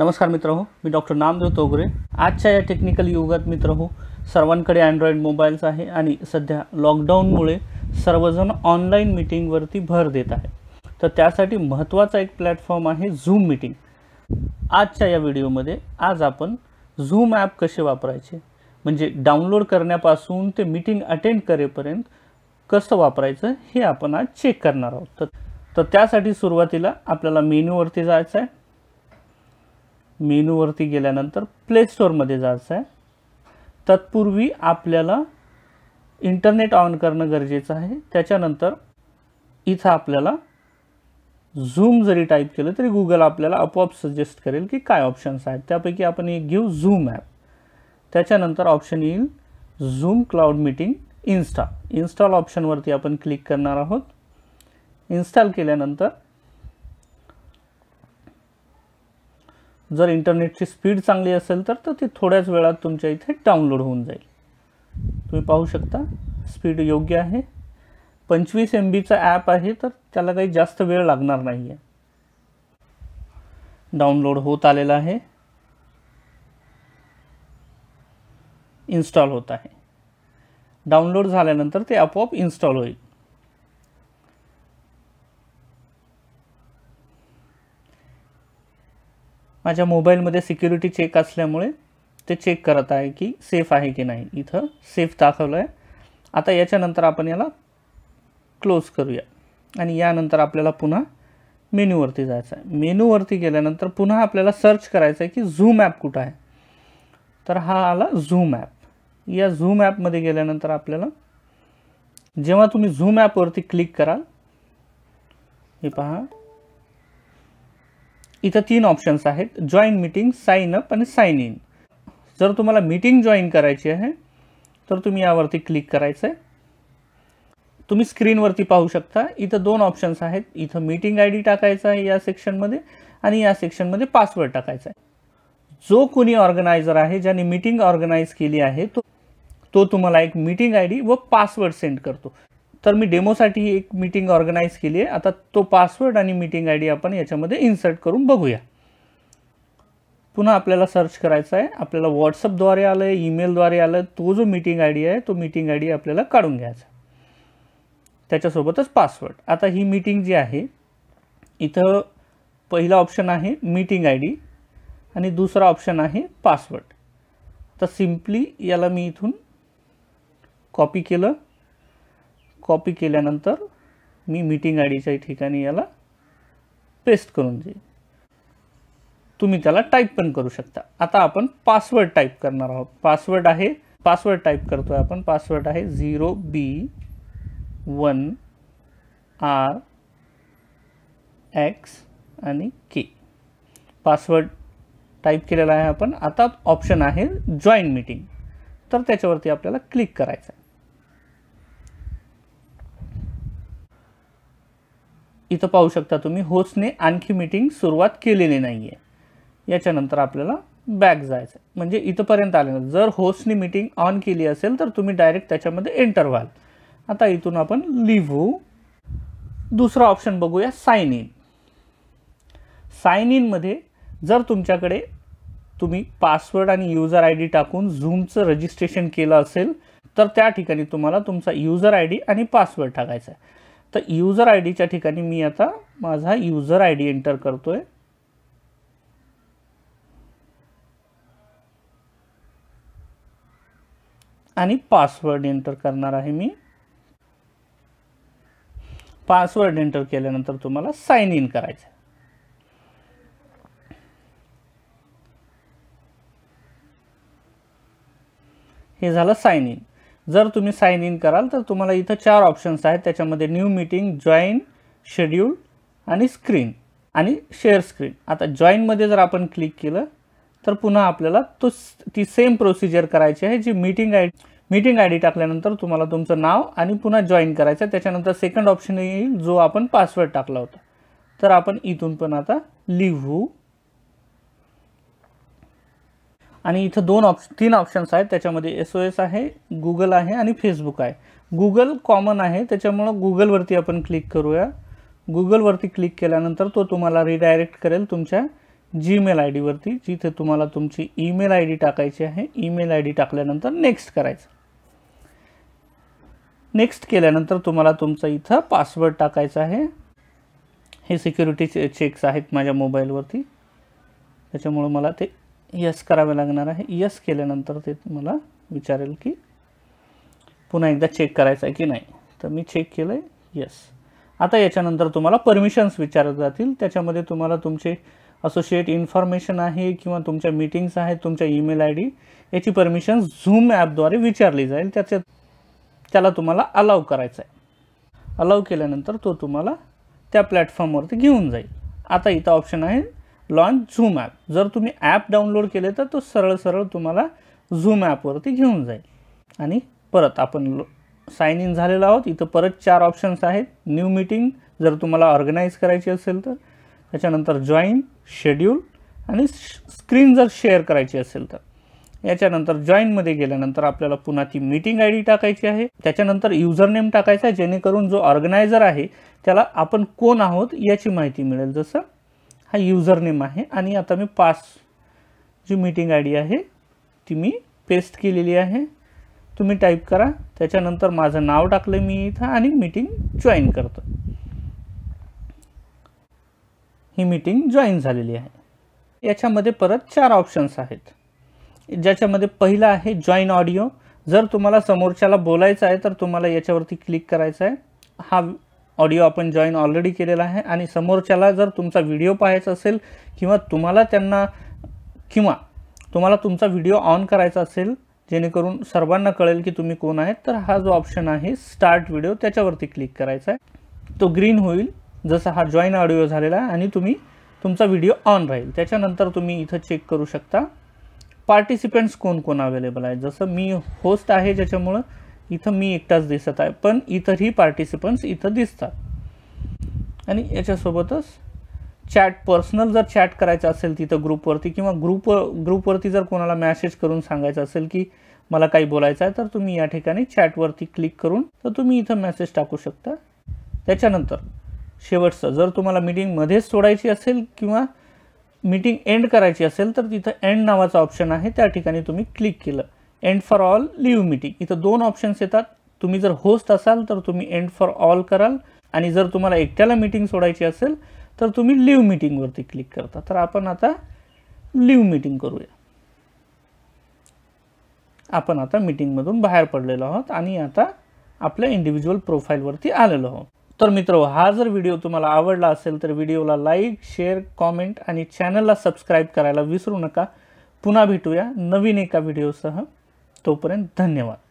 नमस्कार मित्र हो मी डॉक्टर नामदेव तोगरे आजच्या या टेक्निकल युगात मित्र हो सर्वांकडे अँड्रॉइड मोबाईल्स आहे आणि सध्या लॉकडाऊनमुळे सर्वजण ऑनलाईन मिटिंगवरती भर देत आहे तर त्यासाठी महत्त्वाचा एक प्लॅटफॉर्म आहे झूम मिटिंग आजच्या या व्हिडिओमध्ये आज आपण झूम ॲप कसे वापरायचे म्हणजे डाउनलोड करण्यापासून ते मीटिंग अटेंड करेपर्यंत कसं वापरायचं हे आपण आज चेक करणार आहोत तर त्यासाठी सुरुवातीला आपल्याला मेन्यूवरती जायचं आहे मेनूवरती गेल्यानंतर प्ले स्टोअरमध्ये जायचं आहे तत्पूर्वी आपल्याला इंटरनेट ऑन करणं गरजेचं आहे त्याच्यानंतर इथं आपल्याला झूम जरी टाईप केलं तरी गुगल आपल्याला आपोआप सजेस्ट करेल की काय ऑप्शन्स आहेत त्यापैकी आपण एक घेऊ झूम ॲप त्याच्यानंतर ऑप्शन येईल Zoom cloud meeting insta install ऑप्शनवरती आपण क्लिक करणार आहोत इन्स्टॉल केल्यानंतर जर इंटरनेटची स्पीड चांगली असेल तर तर ती थोड्याच वेळात तुमच्या इथे डाउनलोड होऊन जाईल तुम्ही पाहू शकता स्पीड योग्य आहे पंचवीस एम बीचा ॲप आहे तर त्याला काही जास्त वेळ लागणार नाही आहे डाउनलोड होत आलेला आहे इन्स्टॉल होत आहे डाउनलोड झाल्यानंतर ते आपोआप इन्स्टॉल होईल माझ्या मोबाईलमध्ये सिक्युरिटी चेक असल्यामुळे ते चेक करत आहे की सेफ आहे की नाही इथं सेफ दाखवलं आहे आता याच्यानंतर आपण याला क्लोज करूया आणि यानंतर आपल्याला पुन्हा मेन्यूवरती जायचं आहे मेनूवरती गेल्यानंतर पुन्हा आपल्याला सर्च करायचं आहे की झूम ॲप कुठं आहे तर हा आला झूम ॲप या झूम ॲपमध्ये गेल्यानंतर आपल्याला जेव्हा तुम्ही झूम ॲपवरती क्लिक कराल हे पहा इथं तीन ऑप्शन्स आहेत जॉईन मीटिंग साईन अप आणि साईन इन जर तुम्हाला मीटिंग जॉईन करायची आहे तर तुम्ही यावरती क्लिक करायचं आहे तुम्ही स्क्रीनवरती पाहू शकता इथं दोन ऑप्शन्स आहेत इथं मीटिंग आय डी टाकायचा आहे या सेक्शनमध्ये आणि या सेक्शनमध्ये पासवर्ड टाकायचा आहे जो कोणी ऑर्गनायझर आहे ज्याने मीटिंग ऑर्गनाईज केली आहे तो तो तुम्हाला एक मीटिंग आय डी व पासवर्ड सेंड करतो तर मी डेमोसाठी ही एक मीटिंग ऑर्गनाईज केली आहे आता तो पासवर्ड आणि मीटिंग आय डी आपण याच्यामध्ये इन्सर्ट करून बघूया पुन्हा आपल्याला सर्च करायचं आहे आपल्याला व्हॉट्सअपद्वारे आलं आहे ईमेलद्वारे आलं तो जो मीटिंग आय डी आहे तो मीटिंग आय डी आपल्याला काढून घ्यायचा त्याच्यासोबतच पासवर्ड आता ही मीटिंग जी आहे इथं पहिला ऑप्शन आहे मीटिंग आय डी आणि दुसरा ऑप्शन आहे पासवर्ड तर सिम्पली याला मी इथून कॉपी केलं कॉपी केल्यानंतर मी मीटिंग आय डीच्या ठिकाणी याला पेस्ट करून देईन तुम्ही त्याला टाईप पण करू शकता आता आपण पासवर्ड टाईप करणार आहोत पासवर्ड आहे पासवर्ड टाईप करतो आहे आपण पासवर्ड आहे zero B one R X आणि के पासवर्ड टाईप केलेला आहे आपण आता ऑप्शन आहे जॉईन मीटिंग तर त्याच्यावरती आपल्याला क्लिक करायचं आहे इथं पाहू शकता तुम्ही होसने आणखी मीटिंग सुरुवात केलेली नाही आहे याच्यानंतर आपल्याला बॅक जायचं आहे म्हणजे इथंपर्यंत आल्यानंतर जर होस्टने मीटिंग ऑन केली असेल तर तुम्ही डायरेक्ट त्याच्यामध्ये एंटर व्हाल आता इथून आपण लिव्ह दुसरा ऑप्शन बघूया साईन इन साईन इनमध्ये जर तुमच्याकडे तुम्ही पासवर्ड आणि युजर आय डी टाकून झूमचं रजिस्ट्रेशन केलं असेल तर त्या ठिकाणी तुम्हाला तुमचा युजर आय डी आणि पासवर्ड टाकायचा आहे तर यूजर आय डीच्या ठिकाणी मी आता माझा यूजर आय डी एंटर करतोय आणि पासवर्ड एंटर करणार आहे मी पासवर्ड एंटर केल्यानंतर तुम्हाला साइन इन करायचं हे झालं साइन इन जर तुम्ही साईन इन कराल तर तुम्हाला इथं चार ऑप्शन्स आहेत त्याच्यामध्ये न्यू मीटिंग जॉईन शेड्यूल आणि स्क्रीन आणि शेअर स्क्रीन आता जॉईनमध्ये जर आपण क्लिक केलं तर पुन्हा आपल्याला तो ती सेम प्रोसिजर करायची आहे जी meeting I meeting I D टाकल्यानंतर तुम्हाला तुमचं नाव आणि पुन्हा जॉईन करायचं आहे त्याच्यानंतर सेकंड ऑप्शन येईल जो आपण पासवर्ड टाकला होता तर आपण इथून पण आता लिहू आणि इथं दोन ऑप्श तीन ऑप्शन्स आहेत त्याच्यामध्ये एस ओ एस आहे गुगल आहे आणि फेसबुक आहे गुगल कॉमन आहे त्याच्यामुळं गुगलवरती आपण क्लिक करूया गुगलवरती क्लिक केल्यानंतर तो तुम्हाला रिडायरेक्ट करेल तुमच्या जीमेल आय डीवरती जिथे तुम्हाला तुमची ईमेल आय डी टाकायची आहे ईमेल आय डी टाकल्यानंतर नेक्स्ट करायचं नेक्स्ट केल्यानंतर तुम्हाला तुमचा इथं पासवर्ड टाकायचा आहे हे सिक्युरिटी चेक्स आहेत माझ्या मोबाईलवरती त्याच्यामुळं मला ते यस करावे लागणार आहे यस केल्यानंतर ते मला विचारेल की पुन्हा एकदा चेक करायचं आहे की नाही तर मी चेक केलं आहे यस आता याच्यानंतर तुम्हाला परमिशन्स विचारत जातील त्याच्यामध्ये तुम्हाला तुमचे असोसिएट इन्फॉर्मेशन आहे किंवा तुमच्या मीटिंग्स आहेत तुमच्या ईमेल आय डी याची परमिशन्स झूम ॲपद्वारे विचारली जाईल त्याचे त्याला तुम्हाला अलाव करायचं आहे अलाव केल्यानंतर तो तुम्हाला त्या प्लॅटफॉर्मवरती घेऊन जाईल आता इथं ऑप्शन आहे लॉन्च झूम ॲप जर तुम्ही ॲप डाउनलोड केले तर तो सरळ सरळ तुम्हाला झूम ॲपवरती घेऊन जाईल आणि परत आपण साईन इन झालेलो आहोत इथं परत चार ऑप्शन्स आहेत न्यू मीटिंग जर तुम्हाला ऑर्गनाईज करायची असेल तर त्याच्यानंतर जॉईन शेड्यूल आणि स्क्रीन जर शेअर करायची असेल तर याच्यानंतर जॉईनमध्ये गेल्यानंतर आपल्याला पुन्हा ती मीटिंग आय डी टाकायची आहे त्याच्यानंतर नेम टाकायचा आहे जेणेकरून जो ऑर्गनायझर आहे त्याला आपण कोण आहोत याची माहिती मिळेल जसं हा युजर नेम आहे आणि आता मी पास जी मीटिंग आय डी आहे ती मी पेस्ट केलेली आहे तुम्ही टाईप करा त्याच्यानंतर माझं नाव टाकलं मी इथं आणि मीटिंग जॉईन करतो ही मीटिंग जॉईन झालेली आहे याच्यामध्ये परत चार ऑप्शन्स आहेत ज्याच्यामध्ये पहिलं आहे जॉईन ऑडिओ जर तुम्हाला समोरच्याला बोलायचं आहे तर तुम्हाला याच्यावरती क्लिक करायचं आहे हा ऑडिओ आपण जॉईन ऑलरेडी केलेला आहे आणि समोरच्याला जर तुमचा व्हिडिओ पाहायचा असेल किंवा तुम्हाला त्यांना किंवा तुम्हाला तुमचा व्हिडिओ ऑन करायचा असेल जेणेकरून सर्वांना कळेल की तुम्ही कोण आहेत तर हा जो ऑप्शन आहे स्टार्ट व्हिडिओ त्याच्यावरती क्लिक करायचा आहे तो ग्रीन होईल जसा हा जॉईन ऑडिओ झालेला आहे आणि तुम्ही तुमचा व्हिडिओ ऑन राहील त्याच्यानंतर तुम्ही इथं चेक करू शकता पार्टिसिपेंट्स कोण कोण अवेलेबल आहेत जसं मी होस्ट आहे ज्याच्यामुळं इथं मी एकटाच दिसत आहे पण इतरही पार्टिसिपंट्स इथं दिसतात आणि याच्यासोबतच चॅट पर्सनल जर चॅट करायचं असेल तिथं ग्रुपवरती किंवा ग्रुप ग्रुपवरती जर कोणाला मॅसेज करून सांगायचं असेल की मला काही बोलायचं आहे तर तुम्ही या ठिकाणी चॅटवरती क्लिक करून तर तुम्ही इथं मॅसेज टाकू शकता त्याच्यानंतर शेवटचं जर तुम्हाला मीटिंगमध्येच सोडायची असेल किंवा मीटिंग एंड करायची असेल तर तिथं एंड नावाचं ऑप्शन आहे त्या ठिकाणी तुम्ही क्लिक केलं end for all leave meeting इथं दोन ऑप्शन्स येतात तुम्ही जर होस्ट असाल तर तुम्ही एंड फॉर ऑल कराल आणि जर तुम्हाला एकट्याला मीटिंग सोडायची असेल तर तुम्ही लिव्ह मीटिंगवरती क्लिक करता तर आपण आता लिव्ह मीटिंग करूया आपण आता मीटिंगमधून बाहेर पडलेलो आहोत आणि आता आपल्या इंडिव्हिज्युअल प्रोफाईलवरती आलेलो आहोत तर मित्र हा जर व्हिडिओ तुम्हाला आवडला असेल तर व्हिडिओला लाईक शेअर कॉमेंट आणि चॅनलला सबस्क्राईब करायला विसरू नका पुन्हा भेटूया नवीन एका व्हिडिओसह तोपर्यंत धन्यवाद